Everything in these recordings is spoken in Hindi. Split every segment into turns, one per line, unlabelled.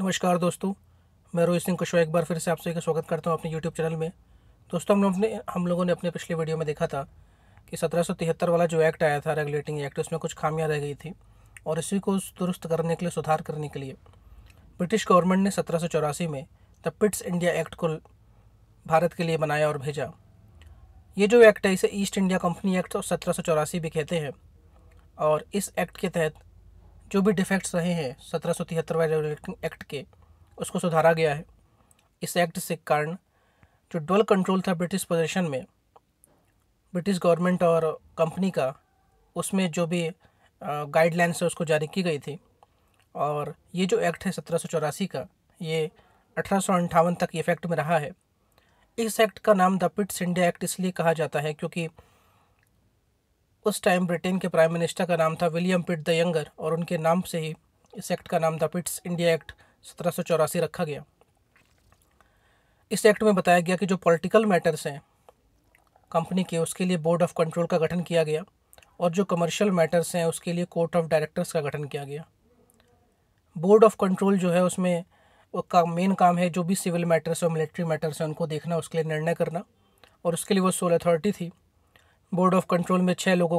नमस्कार दोस्तों मैं रोहित सिंह कुशवाहा एक बार फिर से आप सभी का स्वागत करता हूँ अपने यूट्यूब चैनल में दोस्तों हम लोग ने हम लोगों ने अपने पिछले वीडियो में देखा था कि सत्रह वाला जो एक्ट आया था रेगुलेटिंग एक्ट उसमें कुछ खामियां रह गई थी और इसी को दुरुस्त करने के लिए सुधार करने के लिए ब्रिटिश गवर्नमेंट ने सत्रह में द पिट्स इंडिया एक्ट को भारत के लिए बनाया और भेजा ये जो एक्ट है इसे ईस्ट इंडिया कंपनी एक्ट सत्रह भी कहते हैं और इस एक्ट के तहत जो भी डिफेक्ट्स रहे हैं सत्रह सौ तिहत्तर एक्ट के उसको सुधारा गया है इस एक्ट से कारण जो डुअल कंट्रोल था ब्रिटिश पोजेशन में ब्रिटिश गवर्नमेंट और कंपनी का उसमें जो भी गाइडलाइंस है उसको जारी की गई थी और ये जो एक्ट है सत्रह सौ चौरासी का ये अठारह सौ अंठावन तक इफेक्ट में रहा है इस एक्ट का नाम द पिट्स इंडिया एक्ट इसलिए कहा जाता है क्योंकि उस टाइम ब्रिटेन के प्राइम मिनिस्टर का नाम था विलियम पिट द यंगर और उनके नाम से ही इस एक्ट का नाम था पिट्स इंडिया एक्ट सत्रह रखा गया इस एक्ट में बताया गया कि जो पॉलिटिकल मैटर्स हैं कंपनी के उसके लिए बोर्ड ऑफ कंट्रोल का गठन किया गया और जो कमर्शियल मैटर्स हैं उसके लिए कोर्ट ऑफ डायरेक्टर्स का गठन किया गया बोर्ड ऑफ कंट्रोल जो है उसमें का मेन काम है जो भी सिविल मैटर्स और मिलिट्री मैटर्स हैं उनको देखना उसके लिए निर्णय करना और उसके लिए वो सोल अथॉरिटी थी बोर्ड ऑफ कंट्रोल में छः लोगों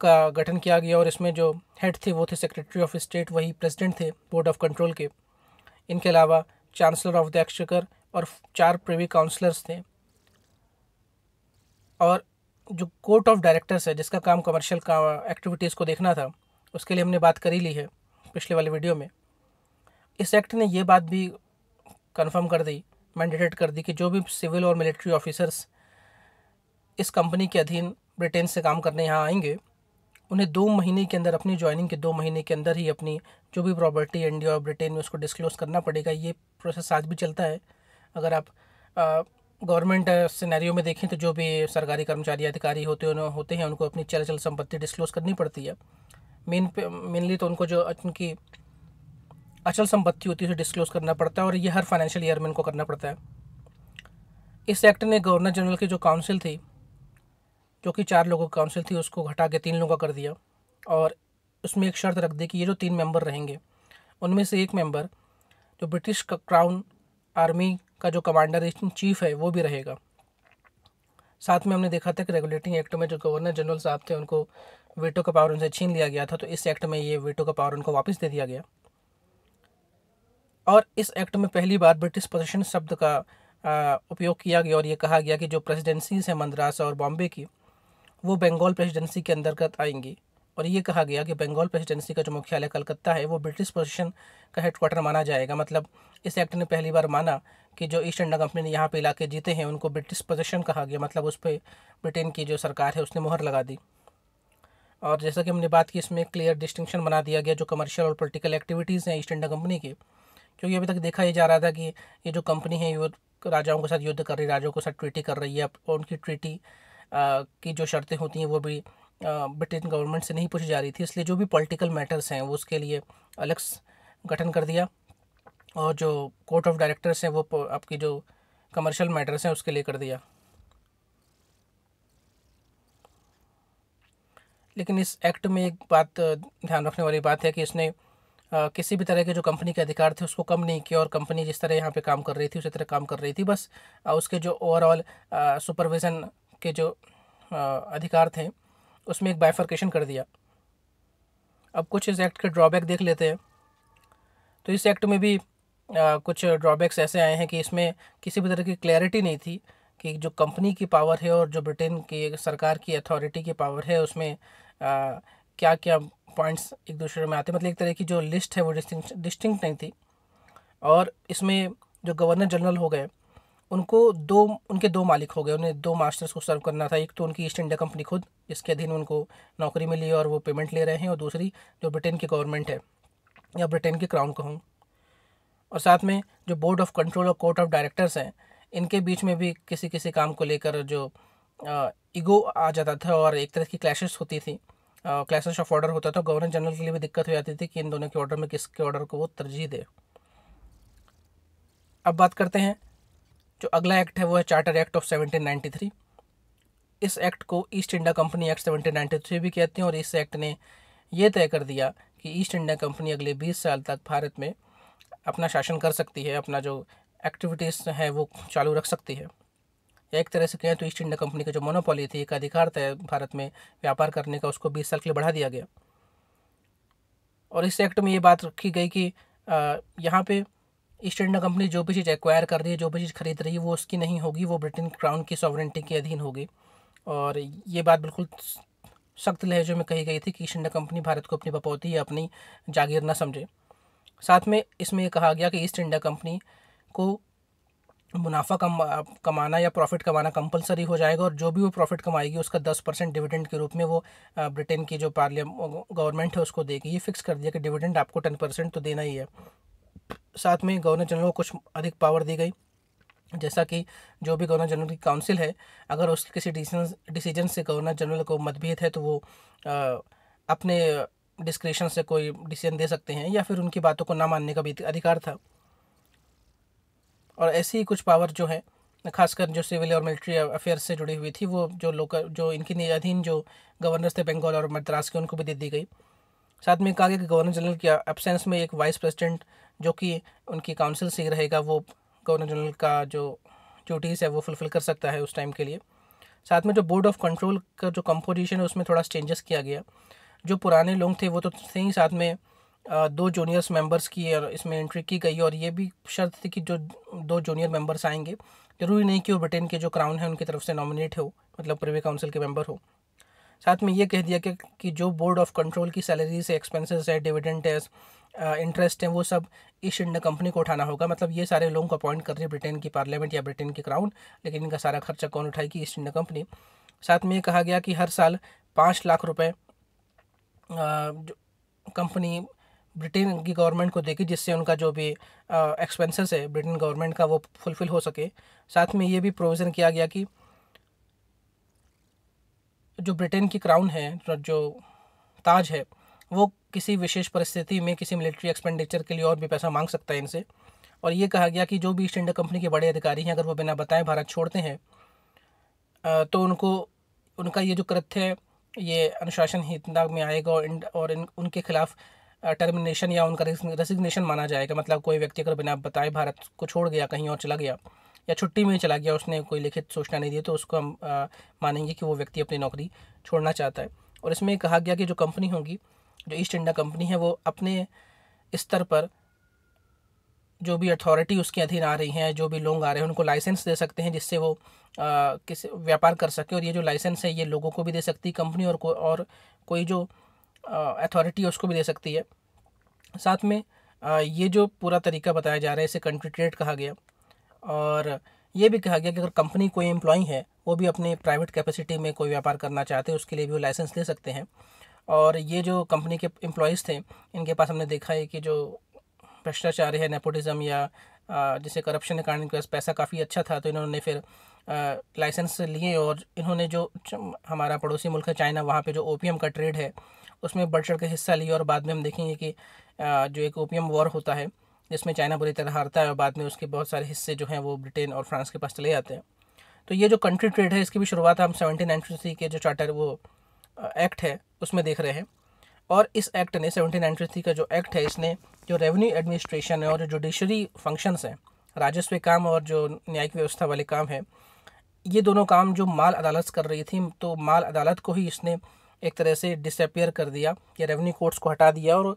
का गठन किया गया और इसमें जो हेड थे वो थे सेक्रेटरी ऑफ स्टेट वही प्रेसिडेंट थे बोर्ड ऑफ कंट्रोल के इनके अलावा चांसलर ऑफ द एक्सचकर और चार प्रवी काउंसलर्स थे और जो कोर्ट ऑफ डायरेक्टर्स है जिसका काम कमर्शियल का एक्टिविटीज़ को देखना था उसके लिए हमने बात करी ली है पिछले वाले वीडियो में इस एक्ट ने ये बात भी कंफर्म कर दी मैंडेटेड कर दी कि जो भी सिविल और मिलिट्री ऑफिसर्स इस कंपनी के अधीन ब्रिटेन से काम करने यहाँ आएंगे उन्हें दो महीने के अंदर अपनी ज्वाइनिंग के दो महीने के अंदर ही अपनी जो भी प्रॉपर्टी इंडिया और ब्रिटेन में उसको डिस्क्लोज करना पड़ेगा ये प्रोसेस आज भी चलता है अगर आप गवर्नमेंट सिनेरियो में देखें तो जो भी सरकारी कर्मचारी अधिकारी होते होते हैं उनको अपनी चल चल संपत्ति डिस्क्लोज करनी पड़ती है मेन मेनली तो उनको जो उनकी अचल संपत्ति होती है उसे डिस्क्लोज करना पड़ता है और ये हर फाइनेंशियल ईयर में इनको करना पड़ता है इस एक्ट ने गवर्नर जनरल की जो काउंसिल थी जो कि चार लोगों की काउंसिल थी उसको घटा के तीन लोगों का कर दिया और उसमें एक शर्त रख दी कि ये जो तीन मेंबर रहेंगे उनमें से एक मेंबर जो ब्रिटिश क्राउन आर्मी का जो कमांडर इन चीफ है वो भी रहेगा साथ में हमने देखा था कि रेगुलेटिंग एक्ट में जो गवर्नर जनरल साहब थे उनको वीटो का पावर उनसे छीन लिया गया था तो इस एक्ट में ये वीटो का पावर उनको वापस दे दिया गया और इस एक्ट में पहली बार ब्रिटिश पोजिशन शब्द का उपयोग किया गया और ये कहा गया कि जो प्रेसिडेंसीज हैं मद्रास और बॉम्बे की वो बंगाल प्रेसिडेंसी के अंतर्गत आएंगी और ये कहा गया कि बंगाल प्रेसिडेंसी का जो मुख्यालय कलकत्ता है वो ब्रिटिश पोजिशन का हेडक्वार्टर माना जाएगा मतलब इस एक्ट ने पहली बार माना कि जो ईस्ट इंडिया कंपनी ने यहाँ पे इलाके जीते हैं उनको ब्रिटिश पोजिशन कहा गया मतलब उस पर ब्रिटेन की जो सरकार है उसने मोहर लगा दी और जैसा कि हमने बात की इसमें क्लियर डिस्टिंक्शन बना दिया गया जो कमर्शियल और पोलिटिकल एक्टिविटीज़ हैं ईस्ट इंडिया कंपनी के क्योंकि अभी तक देखा ही जा रहा था कि ये जो कंपनी है युद्ध राजाओं के साथ युद्ध कर रही है राजाओं के साथ ट्रीटी कर रही है और उनकी ट्रीटी की जो शर्तें होती हैं वो भी ब्रिटेन गवर्नमेंट से नहीं पूछी जा रही थी इसलिए जो भी पॉलिटिकल मैटर्स हैं वो उसके लिए अलग गठन कर दिया और जो कोर्ट ऑफ डायरेक्टर्स हैं वो आपकी जो कमर्शियल मैटर्स हैं उसके लिए कर दिया लेकिन इस एक्ट में एक बात ध्यान रखने वाली बात है कि इसने आ, किसी भी तरह के जो कंपनी के अधिकार थे उसको कम नहीं किया और कंपनी जिस तरह यहाँ पे काम कर रही थी उसी तरह काम कर रही थी बस आ, उसके जो ओवरऑल सुपरविज़न के जो अधिकार थे उसमें एक बाइफर्केशन कर दिया अब कुछ इस एक्ट के ड्रॉबैक देख लेते हैं तो इस एक्ट में भी आ, कुछ ड्रॉबैक्स ऐसे आए हैं कि इसमें किसी भी तरह की क्लैरिटी नहीं थी कि जो कंपनी की पावर है और जो ब्रिटेन की सरकार की अथॉरिटी की पावर है उसमें आ, क्या क्या पॉइंट्स एक दूसरे में आते मतलब एक तरह की जो लिस्ट है वो डिस्टिंग डिस्टिंक्ट नहीं थी और इसमें जो गवर्नर जनरल हो गए उनको दो उनके दो मालिक हो गए उन्हें दो मास्टर्स को सर्व करना था एक तो उनकी ईस्ट इंडिया कंपनी खुद जिसके अधीन उनको नौकरी मिली और वो पेमेंट ले रहे हैं और दूसरी जो ब्रिटेन की गवर्नमेंट है या ब्रिटेन की क्राउन कहूँ और साथ में जो बोर्ड ऑफ कंट्रोल और कोर्ट ऑफ डायरेक्टर्स हैं इनके बीच में भी किसी किसी काम को लेकर जो ईगो आ जाता था और एक तरह की क्लैशेस होती थी क्लैशेस ऑफ ऑर्डर होता था गवर्नर जनरल के लिए भी दिक्कत हो जाती थी कि इन दोनों के ऑर्डर में किसके ऑर्डर को वो तरजीह दे अब बात करते हैं जो अगला एक्ट है वो है चार्टर एक्ट ऑफ 1793 इस एक्ट को ईस्ट इंडिया कंपनी एक्ट 1793 भी कहते हैं और इस एक्ट ने यह तय कर दिया कि ईस्ट इंडिया कंपनी अगले 20 साल तक भारत में अपना शासन कर सकती है अपना जो एक्टिविटीज़ है वो चालू रख सकती है या एक तरह से कहें तो ईस्ट इंडिया कंपनी का जो मोनोपोली थी एक अधिकार था भारत में व्यापार करने का उसको बीस साल के लिए बढ़ा दिया गया और इस एक्ट में ये बात रखी गई कि यहाँ पे ईस्ट इंडिया कंपनी जो भी चीज़ एक्वायर कर रही है जो भी चीज़ खरीद रही है वो उसकी नहीं होगी वो ब्रिटेन क्राउन की सॉवरेंटी के अधीन होगी और ये बात बिल्कुल सख्त लहजों में कही गई थी कि ईस्ट इंडिया कंपनी भारत को अपनी बपौती या अपनी जागीर ना समझे साथ में इसमें यह कहा गया कि ईस्ट इंडिया कंपनी को मुनाफा कम कमाना या प्रॉफिट कमाना कंपलसरी हो जाएगा और जो भी वो प्रॉफिट कमाएगी उसका दस परसेंट डिविडेंड के रूप में वो ब्रिटेन की जो पार्लियामेंट गवर्नमेंट है उसको देगी ये फिक्स कर दिया कि डिविडेंड आपको टेन परसेंट तो देना ही है साथ में गवर्नर जनरल को कुछ अधिक पावर दी गई जैसा कि जो भी गवर्नर जनरल की काउंसिल है अगर उसके किसी डिसीजन डिसीजन से गवर्नर जनरल को मतभेद है तो वो आ, अपने डिस्क्रिप्शन से कोई डिसीजन दे सकते हैं या फिर उनकी बातों को ना मानने का भी अधिकार था और ऐसी ही कुछ पावर जो है खासकर जो सिविल और मिलिट्री अफेयर्स से जुड़ी हुई थी वो जो लोकल जो इनके अधीन जो गवर्नर्स थे बंगाल और मद्रास के उनको भी दे दी गई साथ में कहा गया कि गवर्नर जनरल की एबसेंस में एक वाइस प्रेसिडेंट जो कि उनकी काउंसिल से रहेगा वो गवर्नर जनरल का जो ड्यूटीज़ है वो फुलफ़िल कर सकता है उस टाइम के लिए साथ में जो बोर्ड ऑफ कंट्रोल का जो कंपोजिशन है उसमें थोड़ा चेंजेस किया गया जो पुराने लोग थे वो तो थे ही साथ में दो जूनियर्स मेंबर्स की और इसमें एंट्री की गई और ये भी शर्त थी कि जो दो जूनियर मेंबर्स आएंगे ज़रूरी नहीं कि वो ब्रिटेन के जो क्राउन है उनकी तरफ से नॉमिनेट हो मतलब प्रिवे काउंसिल के मेंबर हो साथ में ये कह दिया कि, कि जो बोर्ड ऑफ कंट्रोल की सैलरीज है एक्सपेंसेस है डिविडेंट है इंटरेस्ट हैं वो सब ईस्ट इंडिया कंपनी को उठाना होगा मतलब ये सारे लोगों को अपॉइंट कर रही है ब्रिटेन की पार्लियामेंट या ब्रिटेन की क्राउन लेकिन इनका सारा खर्चा कौन उठाएगी ईस्ट इंडिया कंपनी साथ में ये कहा गया कि हर साल पाँच लाख रुपये कंपनी ब्रिटेन की गवर्नमेंट को देगी जिससे उनका जो भी एक्सपेंसेस है ब्रिटेन गवर्नमेंट का वो फुलफिल हो सके साथ में ये भी प्रोविज़न किया गया कि जो ब्रिटेन की क्राउन है जो ताज है वो किसी विशेष परिस्थिति में किसी मिलिट्री एक्सपेंडिचर के लिए और भी पैसा मांग सकता है इनसे और ये कहा गया कि जो भी ईस्ट इंडिया कंपनी के बड़े अधिकारी हैं अगर वो बिना बताएं भारत छोड़ते हैं तो उनको उनका ये जो कृत्य है ये अनुशासन में आएगा और इन, और इन, उनके खिलाफ टर्मिनेशन या उनका रेजिग्नेशन माना जाएगा मतलब कोई व्यक्ति अगर बिना बताए भारत को छोड़ गया कहीं और चला गया या छुट्टी में चला गया उसने कोई लिखित सूचना नहीं दी तो उसको हम मानेंगे कि वो व्यक्ति अपनी नौकरी छोड़ना चाहता है और इसमें कहा गया कि जो कंपनी होगी जो ईस्ट इंडिया कंपनी है वो अपने स्तर पर जो भी अथॉरिटी उसके अधीन आ रही हैं जो भी लोग आ रहे हैं उनको लाइसेंस दे सकते हैं जिससे वो किस व्यापार कर सके और ये जो लाइसेंस है ये लोगों को भी दे सकती है कंपनी और को और कोई जो अथॉरिटी है उसको भी दे सकती है साथ में आ, ये जो पूरा तरीका बताया जा रहा है इसे कंट्री ट्रेड कहा गया और ये भी कहा गया कि अगर कंपनी कोई एम्प्लॉई है वो भी अपने प्राइवेट कैपेसिटी में कोई व्यापार करना चाहते हैं उसके लिए भी वो लाइसेंस ले सकते हैं और ये जो कंपनी के एम्प्लॉयज़ थे इनके पास हमने देखा है कि जो भ्रष्टाचार है नेपोटिज़म या जैसे करप्शन के कारण इनके पास पैसा काफ़ी अच्छा था तो इन्होंने फिर लाइसेंस लिए और इन्होंने जो हमारा पड़ोसी मुल्क है चाइना वहाँ पे जो ओपीएम का ट्रेड है उसमें बढ़ चढ़ के हिस्सा लिया और बाद में हम देखेंगे कि जो एक ओपीएम वॉर होता है जिसमें चाइना बुरी तरह हारता है और बाद में उसके बहुत सारे हिस्से जो हैं वो ब्रिटेन और फ्रांस के पास चले जाते हैं तो ये जो कंट्री ट्रेड है इसकी भी शुरुआत हम सेवनटीन के जो चार्टर वो एक्ट है उसमें देख रहे हैं और इस एक्ट ने सेवनटीन नाइन्टी थ्री का जो एक्ट है इसने जो रेवेन्यू एडमिनिस्ट्रेशन है और जो जुडिशरी फंक्शंस हैं राजस्व काम और जो न्यायिक व्यवस्था वाले काम है ये दोनों काम जो माल अदालत कर रही थी तो माल अदालत को ही इसने एक तरह से डिसअपेयर कर दिया या रेवेन्यू कोर्ट्स को हटा दिया और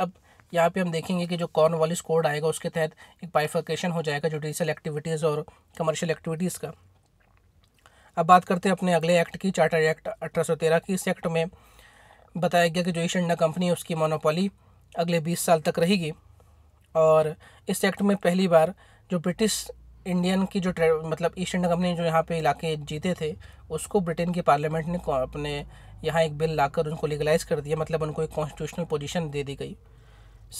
अब यहाँ पे हम देखेंगे कि जो कॉर्न वॉलिस कोड आएगा उसके तहत एक बाइफर्केशन हो जाएगा जुडिशल एक्टिविटीज़ और कमर्शियल एक्टिविटीज़ का अब बात करते हैं अपने अगले एक्ट की चार्टर एक्ट अठारह की इस एक्ट में बताया गया कि जो ईस्ट इंडिया कंपनी है उसकी मोनोपोली अगले बीस साल तक रहेगी और इस एक्ट में पहली बार जो ब्रिटिश इंडियन की जो मतलब ईस्ट इंडिया कंपनी जो यहाँ पे इलाके जीते थे उसको ब्रिटेन की पार्लियामेंट ने अपने यहाँ एक बिल लाकर उनको लीगलाइज कर दिया मतलब उनको एक कॉन्स्टिट्यूशनल पोजीशन दे दी गई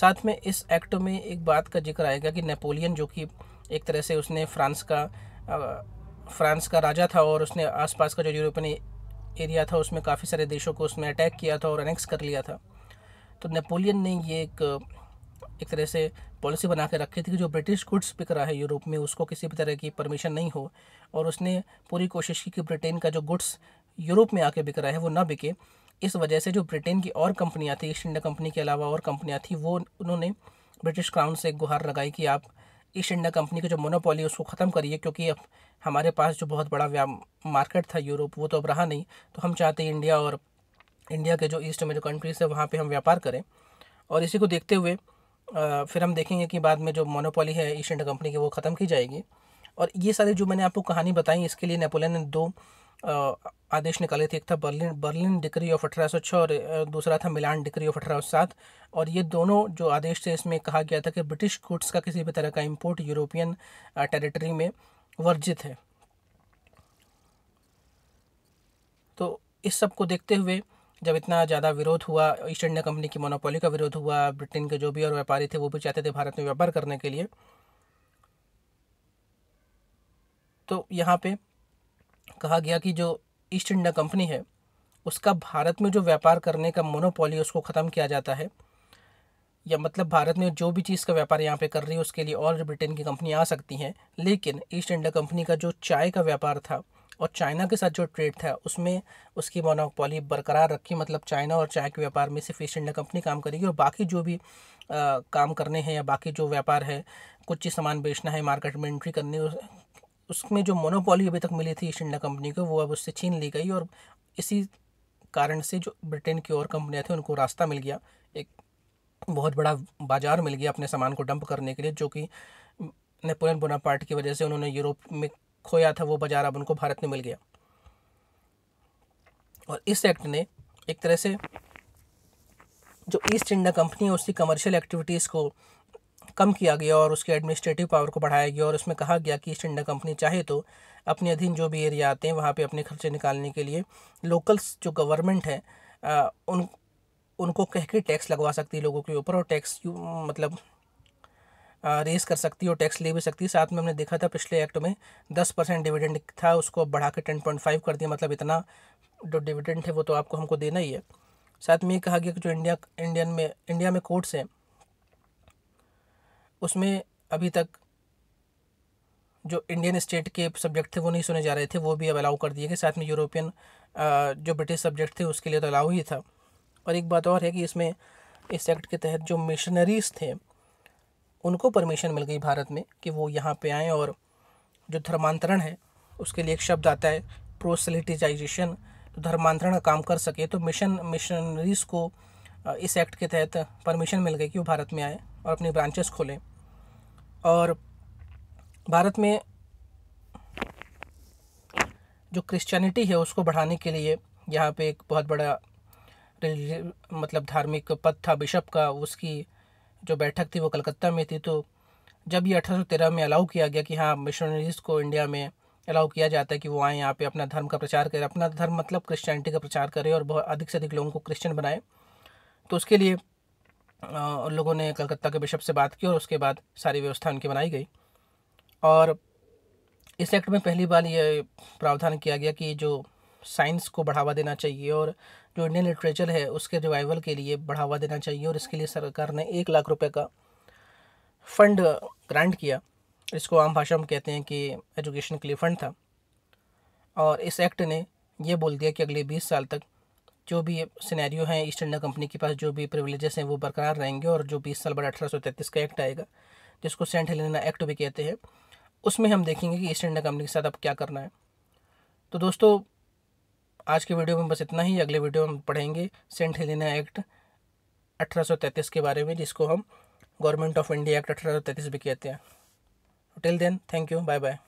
साथ में इस एक्ट में एक बात का जिक्र आएगा कि नेपोलियन जो कि एक तरह से उसने फ्रांस का फ्रांस का राजा था और उसने आसपास का जो यूरोपियन एरिया था उसमें काफ़ी सारे देशों को उसने अटैक किया था और अनेक्स कर लिया था तो नेपोलियन ने ये एक एक तरह से पॉलिसी बना के रखी थी कि जो ब्रिटिश गुड्स बिक रहा है यूरोप में उसको किसी भी तरह की परमिशन नहीं हो और उसने पूरी कोशिश की कि ब्रिटेन का जो गुड्स यूरोप में आके बिक रहा है वो ना बिके इस वजह से जो ब्रिटेन की और कंपनियाँ थी ईस्ट इंडिया कंपनी के अलावा और कंपनियाँ थी वो उन्होंने ब्रिटिश क्राउन से एक गुहार लगाई कि आप ईस्ट इंडिया कंपनी की जो मोनोपोली है उसको ख़त्म करिए क्योंकि अब हमारे पास जो बहुत बड़ा मार्केट था यूरोप वो तो अब रहा नहीं तो हम चाहते हैं इंडिया और इंडिया के जो ईस्ट में जो कंट्रीज़ है वहाँ पर हम व्यापार करें और इसी को देखते हुए फिर हम देखेंगे कि बाद में जो मोनोपोली है ईस्ट इंडिया कंपनी की वो ख़त्म की जाएगी और ये सारी जो मैंने आपको कहानी बताई इसके लिए नेपोलियन ने दो आदेश निकाले थे एक था बर्लिन बर्लिन डिक्री ऑफ अठारह सौ छः और दूसरा था मिलान डिक्री ऑफ अठारह सौ सात और ये दोनों जो आदेश थे इसमें कहा गया था कि ब्रिटिश गुड्स का किसी भी तरह का इम्पोर्ट यूरोपियन टेरिटरी में वर्जित है तो इस सब को देखते हुए जब इतना ज़्यादा विरोध हुआ ईस्ट इंडिया कंपनी की मोनोपोली का विरोध हुआ ब्रिटेन के जो भी और व्यापारी थे वो भी चाहते थे भारत में व्यापार करने के लिए तो यहाँ पे कहा गया कि जो ईस्ट इंडिया कंपनी है उसका भारत में जो व्यापार करने का मोनोपोली उसको ख़त्म किया जाता है या मतलब भारत में जो भी चीज़ का व्यापार यहाँ पे कर रही है उसके लिए और ब्रिटेन की कंपनी आ सकती हैं लेकिन ईस्ट इंडिया कंपनी का जो चाय का व्यापार था और चाइना के साथ जो ट्रेड था उसमें उसकी मोनोपोली बरकरार रखी मतलब चाइना और चाय के व्यापार में सिर्फ ईस्ट इंडिया कंपनी काम करेगी और बाकी जो भी आ, काम करने हैं या बाकी जो व्यापार है कुछ चीज़ सामान बेचना है मार्केट में एंट्री करनी उसमें जो मोनोपोली अभी तक मिली थी ईस्ट इंडिया कंपनी को वो अब उससे छीन ली गई और इसी कारण से जो ब्रिटेन की और कंपनियाँ थी उनको रास्ता मिल गया एक बहुत बड़ा बाज़ार मिल गया अपने सामान को डंप करने के लिए जो कि नेपोलियन बोनापार्ट की वजह से उन्होंने यूरोप में खोया था वो बाज़ार अब उनको भारत में मिल गया और इस एक्ट ने एक तरह से जो ईस्ट इंडिया कंपनी है उसकी कमर्शियल एक्टिविटीज़ को कम किया गया और उसके एडमिनिस्ट्रेटिव पावर को बढ़ाया गया और उसमें कहा गया कि ईस्ट इंडिया कंपनी चाहे तो अपने अधीन जो भी एरिया आते हैं वहाँ पे अपने खर्चे निकालने के लिए लोकल्स जो गवर्नमेंट है आ, उन उनको कह के टैक्स लगवा सकती है लोगों के ऊपर और टैक्स मतलब रेस कर सकती है और टैक्स ले भी सकती है साथ में हमने देखा था पिछले एक्ट में दस परसेंट डिविडेंड था उसको बढ़ा के टेन पॉइंट फाइव कर दिया मतलब इतना जो डिविडेंड है वो तो आपको हमको देना ही है साथ में ये कहा गया कि जो इंडिया इंडियन में इंडिया में कोर्ट्स हैं उसमें अभी तक जो इंडियन स्टेट के सब्जेक्ट थे वो नहीं सुने जा रहे थे वो भी अब अलाउ कर दिए गए साथ में यूरोपियन जो ब्रिटिश सब्जेक्ट थे उसके लिए तो अलाउ ही था और एक बात और है कि इसमें इस एक्ट के तहत जो मिशनरीज थे उनको परमिशन मिल गई भारत में कि वो यहाँ पे आएँ और जो धर्मांतरण है उसके लिए एक शब्द आता है प्रोसलिटिजाइजेशन तो धर्मांतरण का काम कर सके तो मिशन मिशनरीज़ को इस एक्ट के तहत परमिशन मिल गई कि वो भारत में आए और अपनी ब्रांचेस खोलें और भारत में जो क्रिश्चियनिटी है उसको बढ़ाने के लिए यहाँ पे एक बहुत बड़ा मतलब धार्मिक पद था बिशप का उसकी जो बैठक थी वो कलकत्ता में थी तो जब ये अठारह में अलाउ किया गया कि हाँ मिशनरीज को इंडिया में अलाउ किया जाता है कि वो आए यहाँ पे अपना धर्म का प्रचार करें अपना धर्म मतलब क्रिश्चियनिटी का प्रचार करें और बहुत अधिक से अधिक लोगों को क्रिश्चियन बनाए तो उसके लिए उन लोगों ने कलकत्ता के बिशप से बात की और उसके बाद सारी व्यवस्था उनकी बनाई गई और इस एक्ट में पहली बार ये प्रावधान किया गया कि जो साइंस को बढ़ावा देना चाहिए और जो इंडियन लिटरेचर है उसके रिवाइवल के लिए बढ़ावा देना चाहिए और इसके लिए सरकार ने एक लाख रुपए का फंड ग्रांट किया इसको आम भाषा में कहते हैं कि एजुकेशन के लिए फ़ंड था और इस एक्ट ने यह बोल दिया कि अगले बीस साल तक जो भी सिनेरियो हैं ईस्ट इंडिया कंपनी के पास जो भी प्रिवलेजेस हैं वो बरकरार रहेंगे और जो बीस साल बाद अठारह का एक्ट आएगा जिसको सेंट हेलेना एक्ट भी कहते हैं उसमें हम देखेंगे कि ईस्ट इंडिया कंपनी के साथ अब क्या करना है तो दोस्तों आज के वीडियो में बस इतना ही अगले वीडियो में पढ़ेंगे सेंट हेलेना एक्ट अठारह के बारे में जिसको हम गवर्नमेंट ऑफ इंडिया एक्ट अठारह भी कहते हैं till then thank you bye bye